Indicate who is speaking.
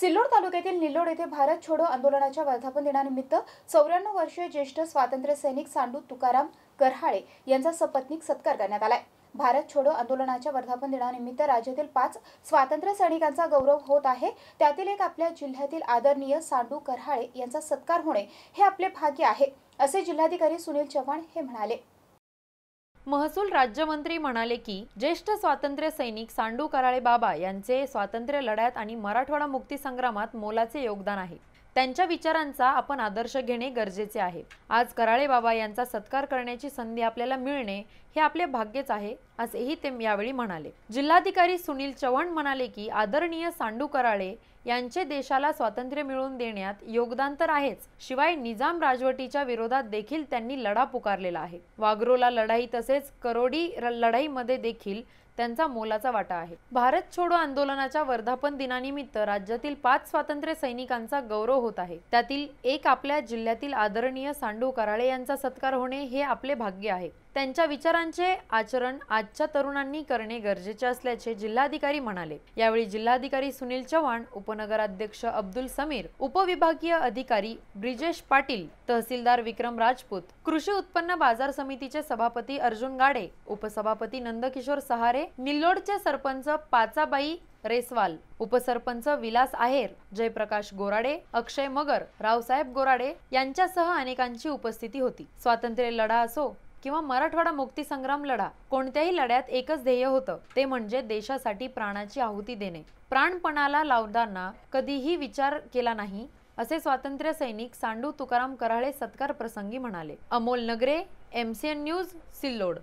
Speaker 1: सिल्लोड तालुक्यातील निल्लोड येथे भारत छोडो आंदोलनाच्या वर्धापन दिनानिमित्त चौऱ्याण्णव वर्षीय ज्येष्ठ स्वातंत्र्य सैनिक सांडू तुकाराम करहाळे यांचा सपत्नीक सत्कार करण्यात आलाय भारत छोडो आंदोलनाच्या वर्धापन दिनानिमित्त राज्यातील पाच स्वातंत्र्य सैनिकांचा गौरव होत आहे त्यातील एक आपल्या जिल्ह्यातील आदरणीय सांडू करहाळे यांचा सत्कार होणे हे आपले भाग्य आहे असे जिल्हाधिकारी सुनील चव्हाण हे म्हणाले
Speaker 2: महसूल राज्यमंत्री म्हणाले की ज्येष्ठ स्वातंत्र्य सैनिक सांडू कराळे बाबा यांचे स्वातंत्र्य लढ्यात आणि मराठवाडा मुक्ती मोलाचे योगदान आहे त्यांच्या विचारांचा आपण आदर्श घेणे गरजेचे आहे आज कराळे बाबा यांचा सत्कार करण्याची संधी आपल्याला मिळणे हे आपले भाग्यच आहे असेही ते यावेळी म्हणाले जिल्हाधिकारी सुनील चव्हाण म्हणाले की आदरणीय सांडू कराळे यांचे देशाला स्वातंत्र्य मिळवून देण्यात योगदान तर आहेच शिवाय निजाम राजवटीच्या विरोधात देखील त्यांनी लढा पुकारलेला आहे वाघरोला लढाई तसेच करोडी लढाईमध्ये देखील त्यांचा मोलाचा वाटा आहे भारत छोडो आंदोलनाच्या वर्धापन दिनानिमित्त राज्यातील पाच स्वातंत्र्य सैनिकांचा गौरव होत आहे त्यातील एक आपल्या जिल्ह्यातील आदरणीय सांडू कराळे यांचा सत्कार होणे हे आपले भाग्य आहे त्यांच्या विचारांचे आचरण आजच्या तरुणांनी करणे गरजेचे असल्याचे जिल्हाधिकारी म्हणाले यावेळी जिल्हाधिकारी सुनील चव्हाण उपनगराध्यक्ष अब्दुल समीर उपविभागीय अधिकारी ब्रिजेश पाटील तहसीलदार विक्रम राजपूत कृषी उत्पन्न बाजार समितीचे सभापती अर्जुन गाडे उपसभापती नंदकिशोर सहारे निल्लोडचे सरपंच पाचाबाई रेसवाल उपसरपंच विलास आहेर जयप्रकाश गोराडे अक्षय मगर रावसाहेब गोराडे यांच्यासह अनेकांची उपस्थिती होती स्वातंत्र्य लढा असो किंवा मराठवाडा मुक्तीसंग्राम लढा कोणत्याही लढ्यात एकच ध्येय होतं ते म्हणजे देशासाठी प्राणाची आहुती देणे प्राणपणाला लावताना कधीही विचार केला नाही असे स्वातंत्र्य सैनिक सांडू तुकाराम कराळे सत्कार प्रसंगी म्हणाले अमोल नगरे एन न्यूज सिल्लोड